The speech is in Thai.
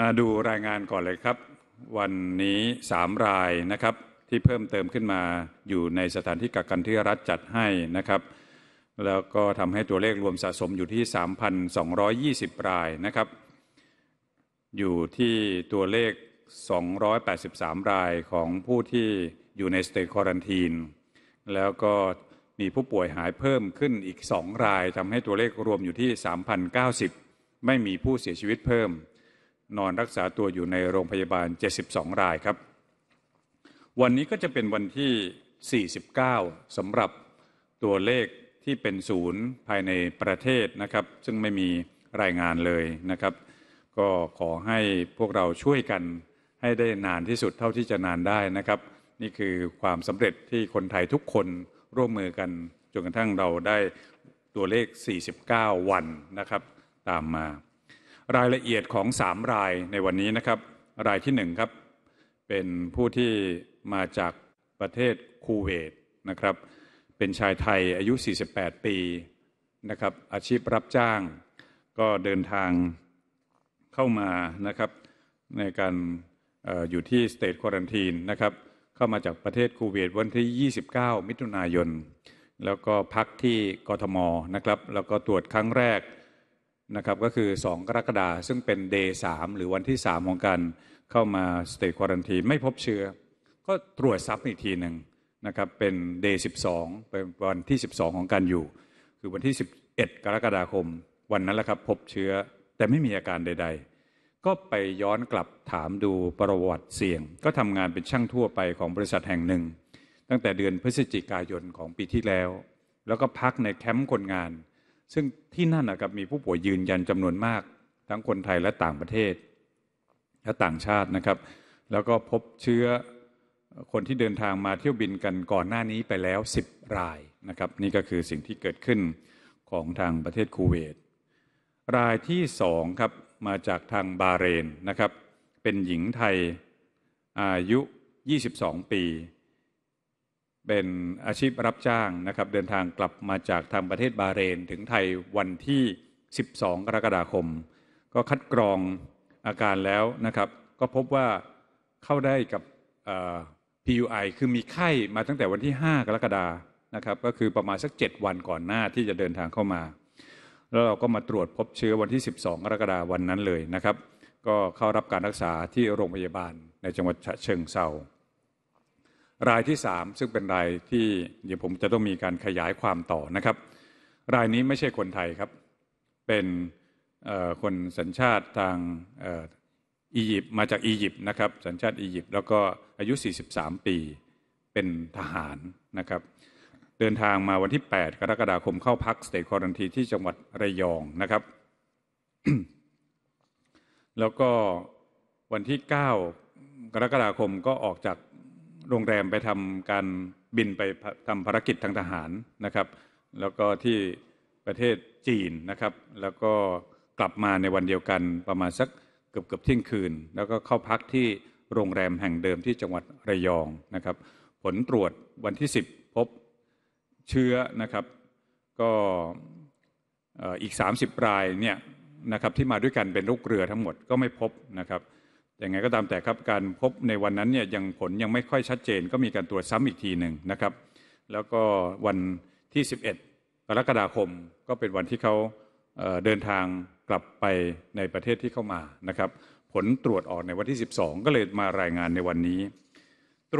มาดูรายงานก่อนเลยครับ วันนี้ 3 รายนะครับที่เพิ่มเติมขึ้นมาอยู่ในสถานที่กักกันที่รัฐจัดให้นะครับ แล้วก็ทำให้ตัวเลขรวมสะสมอยู่ที่ 3,220รายนะครับ อยู่ที่ตัวเลข 283 รายของผู้ที่อยู่ในสเตทควอรันทีน แล้วก็มีผู้ป่วยหายเพิ่มขึ้นอีก 2 รายทำให้ตัวเลขรวมอยู่ที่ 3,090 ไม่มีผู้เสียชีวิตเพิ่มนอนรักษาตัวอยู่ในโรงพยาบาล 72 รายครับ วันนี้ก็จะเป็นวันที่ 49 สำหรับตัวเลขที่เป็นศูนย์ภายในประเทศนะครับ ซึ่งไม่มีรายงานเลยนะครับ ก็ขอให้พวกเราช่วยกันให้ได้นานที่สุดเท่าที่จะนานได้นะครับ นี่คือความสำเร็จที่คนไทยทุกคนร่วมมือกันจนกระทั่งเราได้ตัวเลข 49 วันนะครับตามมารายละเอียดของ 3 รายในวันนี้นะครับ รายที่ 1 ครับ เป็นผู้ที่มาจากประเทศคูเวตนะครับเป็นชายไทยอายุ 48 ปี นะครับ อาชีพรับจ้างก็เดินทางเข้ามานะครับ ในการออยู่ที่สเตทควอรันทีนนะครับเข้ามาจากประเทศคูเวตวันที่ 29 มิถุนายน แล้วก็พักที่กทมนะครับแล้วก็ตรวจครั้งแรกนะครับ ก็คือ 2 กรกฎาคมซึ่งเป็นเดย์สหรือวันที่ 3 ของการเข้ามาสเตย์ควอรันทีไม่พบเชื้อ ก็ตรวจซับอีกทีหนึ่งนะครับ เป็นเดย์สิเป็นวันที่ 12 ของการอยู่ คือวันที่ 11 กรกฎาคม วันนั้นแหละครับพบเชื้อแต่ไม่มีอาการใดๆ ก็ไปย้อนกลับถามดูประวัติเสี่ยง ก็ทำงานเป็นช่างทั่วไปของบริษัทแห่งหนึ่ง ตั้งแต่เดือนพฤศจิกายนของปีที่แล้ว แล้วก็พักในแคมป์คนงานซึ่งที่นั่นนะครับมีผู้ป่วยยืนยันจำนวนมากทั้งคนไทยและต่างประเทศ และต่างชาตินะครับ แล้วก็พบเชื้อคนที่เดินทางมาเที่ยวบินกันก่อนหน้านี้ไปแล้ว 10 รายนะครับ นี่ก็คือสิ่งที่เกิดขึ้นของทางประเทศคูเวตรายที่ 2 ครับมาจากทางบาเรนนะครับเป็นหญิงไทยอายุ 22 ปีเป็นอาชีพรับจ้างนะครับเดินทางกลับมาจากทางประเทศบาเรนถึงไทยวันที่ 12 กรกฎาคม ก็คัดกรองอาการแล้วนะครับก็พบว่าเข้าได้กับ PUI คือมีไข้มาตั้งแต่วันที่ 5 กรกฎานะครับก็คือประมาณสัก 7 วันก่อนหน้าที่จะเดินทางเข้ามา แล้วเราก็มาตรวจพบเชื้อวันที่ 12 กรกฎาวันนั้นเลยนะครับก็เข้ารับการรักษาที่โรงพยาบาล ในจังหวัดฉะเชิงเซารายที่ 3 ซึ่งเป็นรายที่เดี๋ยวผมจะต้องมีการขยายความต่อนะครับ รายนี้ไม่ใช่คนไทยครับ เป็นคนสัญชาติทางอียิปต์มาจากอียิปต์นะครับสัญชาติอียิปต์แล้วก็อายุ 43 ปีเป็นทหารนะครับ เดินทางมาวันที่ 8 กรกฎาคมเข้าพักสเต์คอรันทีที่จังหวัดระยองนะครับ แล้วก็วันที่ 9 กรกฎาคมก็ออกจากโรงแรมไปทำการบินไปทำภารกิจทางทหารนะครับ แล้วก็ที่ประเทศจีนนะครับ แล้วก็กลับมาในวันเดียวกันประมาณสักเกือบเกือบเที่ยงคืน แล้วก็เข้าพักที่โรงแรมแห่งเดิมที่จังหวัดระยองนะครับ ผลตรวจวันที่10พบเชื้อนะครับก็อีก 30รายเนี่ยนะครับที่มาด้วยกันเป็นลูกเรือทั้งหมดก็ไม่พบนะครับอย่างไงก็ตามแต่ครับการพบในวันนั้นเนี่ยยังผลยังไม่ค่อยชัดเจน ก็มีการตรวจซ้ำอีกทีหนึ่งนะครับ แล้วก็วันที่ 11กรกฎาคมก็เป็นวันที่เขาเดินทางกลับไปในประเทศที่เข้ามานะครับ ผลตรวจออกในวันที่ 12 ก็เลยมารายงานในวันนี้